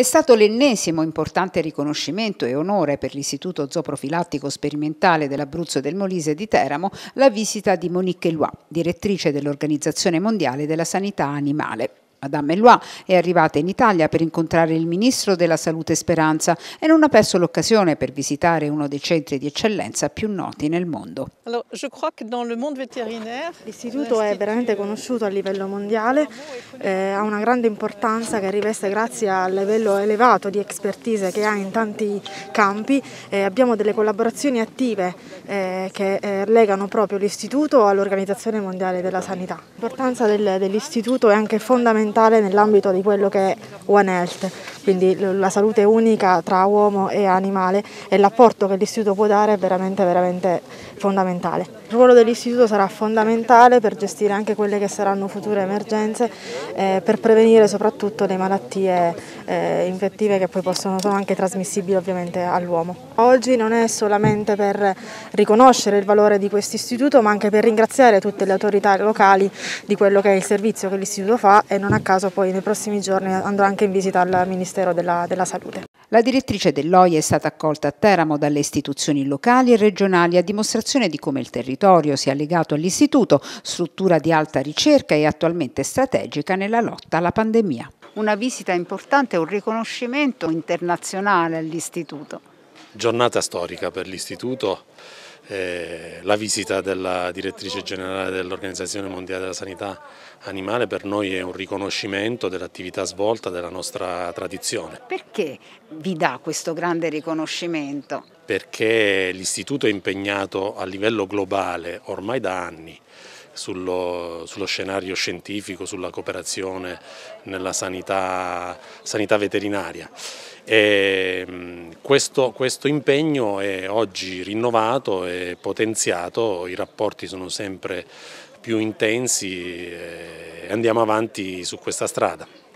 È stato l'ennesimo importante riconoscimento e onore per l'Istituto Zooprofilattico Sperimentale dell'Abruzzo e del Molise di Teramo la visita di Monique Lois, direttrice dell'Organizzazione Mondiale della Sanità Animale. Madame Eloi è arrivata in Italia per incontrare il ministro della Salute Speranza e non ha perso l'occasione per visitare uno dei centri di eccellenza più noti nel mondo. L'istituto è veramente conosciuto a livello mondiale, eh, ha una grande importanza che riveste grazie al livello elevato di expertise che ha in tanti campi. Eh, abbiamo delle collaborazioni attive eh, che eh, legano proprio l'istituto all'Organizzazione Mondiale della Sanità. L'importanza del, dell'istituto è anche fondamentale fondamentale nell'ambito di quello che è One Health quindi la salute unica tra uomo e animale e l'apporto che l'istituto può dare è veramente, veramente fondamentale. Il ruolo dell'istituto sarà fondamentale per gestire anche quelle che saranno future emergenze, eh, per prevenire soprattutto le malattie eh, infettive che poi possono, sono anche trasmissibili ovviamente all'uomo. Oggi non è solamente per riconoscere il valore di questo istituto ma anche per ringraziare tutte le autorità locali di quello che è il servizio che l'istituto fa e non a caso poi nei prossimi giorni andrò anche in visita al Ministero Ministero della, della Salute. La direttrice dell'OIA è stata accolta a Teramo dalle istituzioni locali e regionali a dimostrazione di come il territorio sia legato all'istituto, struttura di alta ricerca e attualmente strategica nella lotta alla pandemia. Una visita importante, e un riconoscimento internazionale all'istituto. Giornata storica per l'istituto eh, la visita della direttrice generale dell'Organizzazione Mondiale della Sanità Animale per noi è un riconoscimento dell'attività svolta della nostra tradizione. Perché vi dà questo grande riconoscimento? Perché l'istituto è impegnato a livello globale ormai da anni sullo, sullo, scenario scientifico, sulla cooperazione nella sanità, sanità veterinaria Ehm, questo, questo, impegno è oggi rinnovato e potenziato, i rapporti sono sempre più intensi eh, e andiamo avanti su questa strada.